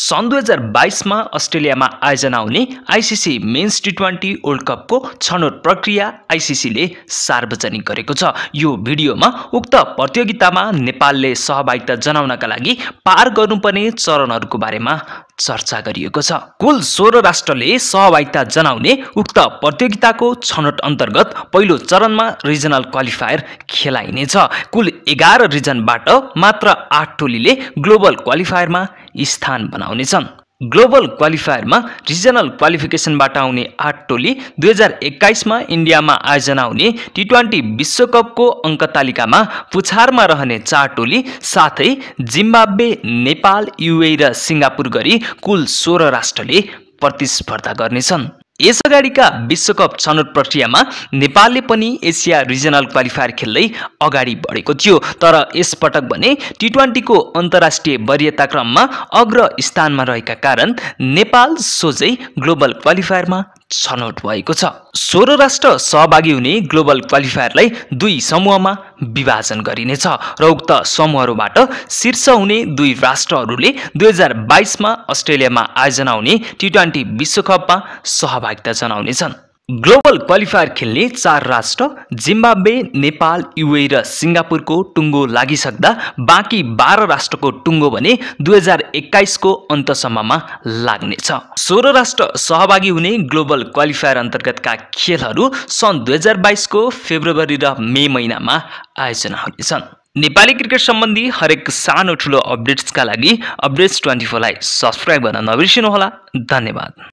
सन् दुई हजार बाइसमा अस्ट्रेलियामा आयोजना हुने ICC men's T twenty world कपको छनौट प्रक्रिया आइसिसीले सार्वजनिक गरेको छ यो भिडियोमा उक्त प्रतियोगितामा नेपालले सहभागिता जनाउनका लागि पार गर्नुपर्ने चरणहरूको बारेमा चर्चा गरिएको छ कुल सोह्र राष्ट्रले सहभागिता जनाउने उक्त प्रतियोगिताको छनौट अन्तर्गत पहिलो चरणमा रिजनल क्वालिफायर खेलाइनेछ कुल एघार रिजनबाट मात्र आठ टोलीले ग्लोबल क्वालिफायरमा स्थान बनाउनेछन् ग्लोबल क्वालिफायरमा रिजनल क्वालिफिकेसनबाट आउने आठ टोली दुई हजार एक्काइसमा इन्डियामा आयोजना हुने टी ट्वेन्टी विश्वकपको अङ्क तालिकामा पुछारमा रहने चार टोली साथै जिम्बाब्वे नेपाल युए र सिङ्गापुर गरी कुल सोह्र राष्ट्रले प्रतिस्पर्धा गर्नेछन् यस अगाडिका विश्वकप छनौट प्रक्रियामा नेपालले पनि एसिया रिजनल क्वालिफायर खेल्दै अगाडि बढेको थियो तर यसपटक भने टी ट्वेन्टीको अन्तर्राष्ट्रिय वरियता क्रममा अग्र स्थानमा रहेका कारण नेपाल सोझै ग्लोबल क्वालिफायरमा छनौट भएको छ सोह्र राष्ट्र सहभागी हुने ग्लोबल क्वालिफायरलाई दुई समूहमा विभाजन गरिनेछ र उक्त समूहहरूबाट शीर्ष हुने दुई राष्ट्रहरूले दुई हजार बाइसमा अस्ट्रेलियामा आयोजना हुने टी ट्वेन्टी विश्वकपमा सहभागिता जनाउनेछन् ग्लोबल क्वालिफायर खेल्ने चार राष्ट्र जिम्बाब्वे नेपाल युए र सिङ्गापुरको टुङ्गो लागिसक्दा बाँकी बाह्र राष्ट्रको टुङ्गो भने दुई हजार एक्काइसको अन्तसम्ममा लाग्नेछ सोह्र राष्ट्र सहभागी हुने ग्लोबल क्वालिफायर अन्तर्गतका खेलहरू सन् दुई हजार बाइसको फेब्रुअरी र मे महिनामा आयोजना हुनेछन् नेपाली क्रिकेट सम्बन्धी हरेक सानो ठुलो अपडेट्सका लागि अपडेट्स ट्वेन्टी फोरलाई सब्सक्राइब गर्न नबिर्सिनुहोला धन्यवाद